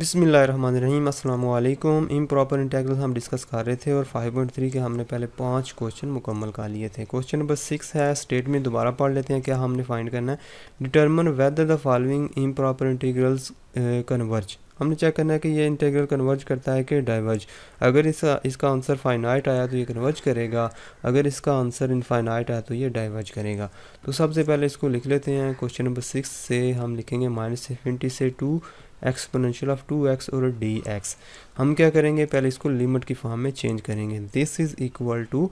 बिसमीम अल्लाम इम प्रॉपर इंटेग्रल हम डिस्कस कर रहे थे और 5.3 के हमने पहले पांच क्वेश्चन मुकम्मल कर लिए थे क्वेश्चन नंबर सिक्स है स्टेट में दोबारा पढ़ लेते हैं क्या हमने फाइंड करना है determine whether the following improper integrals converge हमने चेक करना है कि ये इंटीग्रल कन्वर्ज करता है कि डाइवर्ज अगर इसका इसका आंसर फाइनाइट आया तो ये कन्वर्ज करेगा अगर इसका आंसर इनफाइनाइट आया तो ये डाइवर्ज करेगा तो सबसे पहले इसको लिख लेते हैं क्वेश्चन नंबर सिक्स से हम लिखेंगे माइनस सेवेंटी से two exponential of two x और डी एक्स हम क्या करेंगे पहले इसको लिमिट की फॉर्म में चेंज करेंगे this is equal to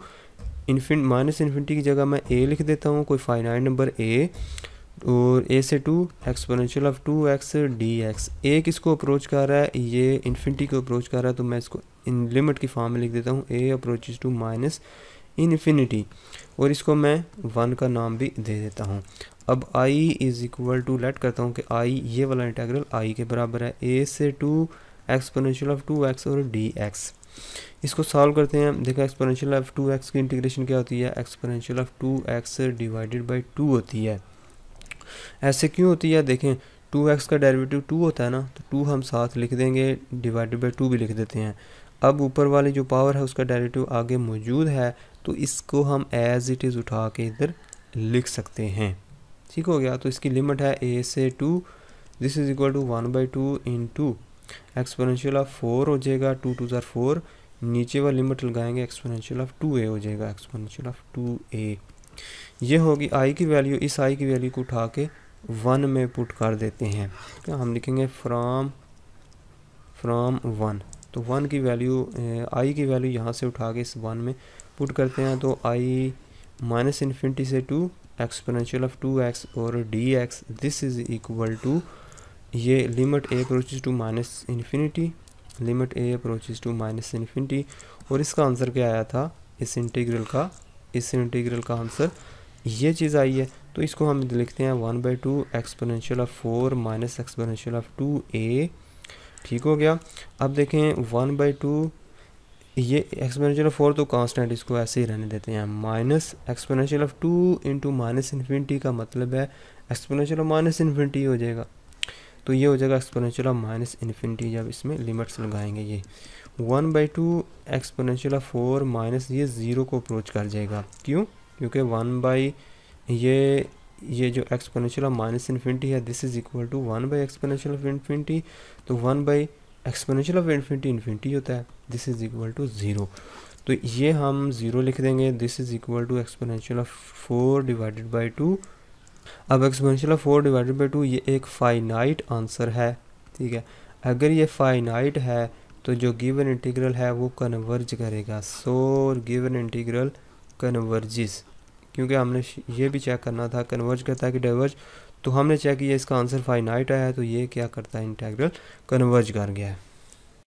infinity minus infinity की जगह मैं ए लिख देता हूँ कोई फाइनाइट नंबर ए और ए से two exponential of two x d x a किसको अप्रोच कर रहा है ये इन्फिनिटी को अप्रोच कर रहा है तो मैं इसको इन लिमिट की फॉर्म में लिख देता हूँ a approach to minus infinity और इसको मैं वन का नाम भी दे देता हूँ अब I is equal to let करता हूँ कि आई ये वाला इंटीग्रल आई के बराबर है ए से two exponential of two x और डी एक्स इसको सॉल्व करते हैं देखो एक्सपोनेंशियल ऑफ टू एक्स की इंटीग्रेशन क्या होती है exponential of two x divided by two होती है ऐसे क्यों होती है देखें टू एक्स का डेरिवेटिव टू होता है ना तो टू हम साथ लिख देंगे डिवाइडेड बाई टू भी लिख देते हैं अब ऊपर वाली जो पावर है उसका डेरिवेटिव आगे मौजूद है तो इसको हम एज इट इज़ उठा के इधर लिख सकते हैं ठीक हो गया तो इसकी लिमिट है ए से two this is equal to one by two into exponential of four हो जाएगा टू टू जर फोर नीचे वह लिमिट लगाएंगे एक्सपोनशियल ऑफ टू ए हो जाएगा एक्सपोनशियल ऑफ टू ए ये होगी आई की वैल्यू इस आई की वैल्यू को उठा के वन में पुट कर देते हैं हम लिखेंगे फ्राम फ्राम वन तो वन की वैल्यू आई की वैल्यू यहाँ से उठा के इस वन में पुट करते हैं तो आई माइनस इन्फिनिटी से two exponential of two x और d x this is equal to ये limit a approaches to minus infinity limit a approaches to minus infinity और इसका आंसर क्या आया था इस इंटीग्रल का इस इंटीग्रल का आंसर ये चीज़ आई है तो इसको हम लिखते हैं one by two exponential of four minus exponential of two a ठीक हो गया अब देखें वन बाई टू ये एक्सपोनेंशियल ऑफ फोर तो कांस्टेंट इसको ऐसे ही रहने देते हैं minus exponential of two into minus infinity का मतलब है एक्सपोनेंशियल ऑफ माइनस इन्फिनिटी हो जाएगा तो ये हो जाएगा एक्सपोनेंशियल ऑफ माइनस इन्फिनिटी जब इसमें लिमिट्स लगाएंगे ये one by two exponential of four minus ये ज़ीरो को अप्रोच कर जाएगा क्यों क्योंकि वन बाई ये ये जो एक्सपोनेंशियल ऑफ माइनस इन्फिनिटी है this is equal to one by exponential of infinity तो one by exponential of infinity infinity होता है this is equal to zero तो ये हम ज़ीरो लिख देंगे this is equal to exponential of four divided by two अब exponential of four divided by two ये एक फाइनाइट आंसर है ठीक है अगर ये फाइनाइट है तो जो गिवन इंटीग्रल है वो कन्वर्ज करेगा सो गिवन इंटीग्रल कन्वर्जिस क्योंकि हमने ये भी चेक करना था कन्वर्ज करता है कि डाइवर्ज तो हमने चेक किया इसका आंसर फाइनाइट आया तो ये क्या करता है इंटेग्रल कन्वर्ज कर गया है